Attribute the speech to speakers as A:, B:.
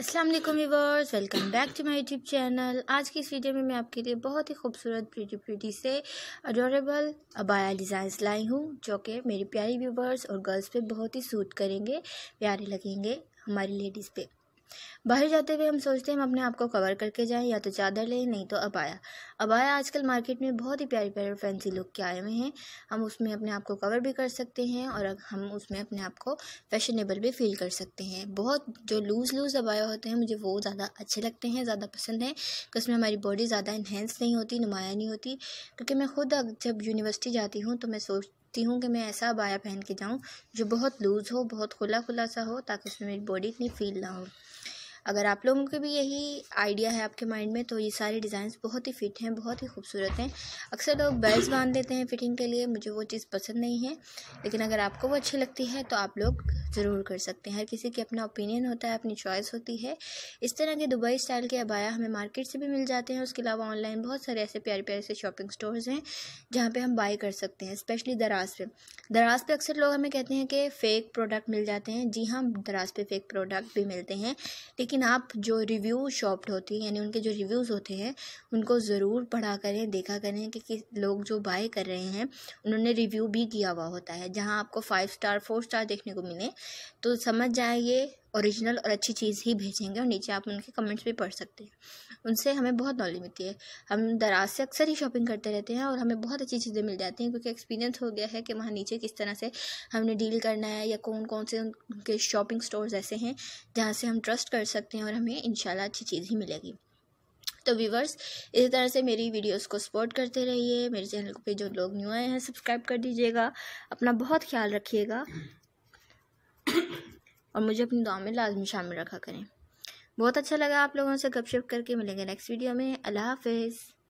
A: अस्सलाम वालेकुम welcome back to my YouTube channel आज की इस वीडियो में मैं आपके लिए बहुत ही खूबसूरत प्रीटी प्रीटी से अडोरेबल अबाया डिज़ाइंस लाई हूँ जो कि मेरी प्यारी व्यूवर्स और गर्ल्स पे बहुत ही सूट करेंगे प्यारे लगेंगे हमारी लेडीज़ पे बाहर जाते हुए हम सोचते हैं हम अपने आप को कवर करके जाएं या तो चादर लें नहीं तो अबाया अबाया आजकल मार्केट में बहुत ही प्यारे प्यारे फैंसी लुक के आए हुए हैं हम उसमें अपने आप को कवर भी कर सकते हैं और हम उसमें अपने आप को फैशनेबल भी फील कर सकते हैं बहुत जो लूज़ लूज़ अबाया होते हैं मुझे वो ज़्यादा अच्छे लगते हैं ज़्यादा पसंद हैं कि उसमें हमारी बॉडी ज़्यादा इन्हेंस नहीं होती नुमाया नहीं होती क्योंकि मैं खुद जब यूनिवर्सिटी जाती हूँ तो मैं सोचती हूँ कि मैं ऐसा अबाया पहन के जाऊँ जो बहुत लूज़ हो बहुत खुला खुला सा हो ताकि उसमें मेरी बॉडी इतनी फील ना हो अगर आप लोगों के भी यही आइडिया है आपके माइंड में तो ये सारे डिज़ाइन बहुत ही फिट हैं बहुत ही खूबसूरत हैं अक्सर लोग बेल्ट बांध देते हैं फिटिंग के लिए मुझे वो चीज़ पसंद नहीं है लेकिन अगर आपको वो अच्छी लगती है तो आप लोग ज़रूर कर सकते हैं हर किसी की अपना ओपिनियन होता है अपनी चॉइस होती है इस तरह के दुबई स्टाइल के अबाया हमें मार्केट से भी मिल जाते हैं उसके अलावा ऑनलाइन बहुत सारे ऐसे प्यारे प्यारे से शॉपिंग स्टोर्स हैं जहाँ पर हम बाई कर सकते हैं स्पेशली दराज पर दराज पर अक्सर लोग हमें कहते हैं कि फ़ेक प्रोडक्ट मिल जाते हैं जी हाँ दराज पर फ़ेक प्रोडक्ट भी मिलते हैं लेकिन लेकिन आप जो रिव्यू शॉप्ड होती है यानी उनके जो रिव्यूज़ होते हैं उनको ज़रूर पढ़ा करें देखा करें कि, किस लोग जो बाय कर रहे हैं उन्होंने रिव्यू भी किया हुआ होता है जहाँ आपको फाइव स्टार फोर स्टार देखने को मिले तो समझ जाइए ओरिजिनल और अच्छी चीज़ ही भेजेंगे और नीचे आप उनके कमेंट्स भी पढ़ सकते हैं उनसे हमें बहुत नॉलेज मिलती है हम दराज से अक्सर ही शॉपिंग करते रहते हैं और हमें बहुत अच्छी चीज़ें मिल जाती हैं क्योंकि एक्सपीरियंस हो गया है कि वहाँ नीचे किस तरह से हमने डील करना है या कौन कौन से उनके शॉपिंग स्टोर्स ऐसे हैं जहाँ से हम ट्रस्ट कर सकते हैं और हमें इन अच्छी चीज़ ही मिलेगी तो व्यूवर्स इसी तरह से मेरी वीडियोस को सपोर्ट करते रहिए मेरे चैनल पे जो लोग न्यू आए हैं सब्सक्राइब कर दीजिएगा अपना बहुत ख्याल रखिएगा और मुझे अपनी दुआ में लाजमी शामिल रखा करें बहुत अच्छा लगा आप लोगों से गपशप करके मिलेंगे नेक्स्ट वीडियो में अल्लाह हाफिज़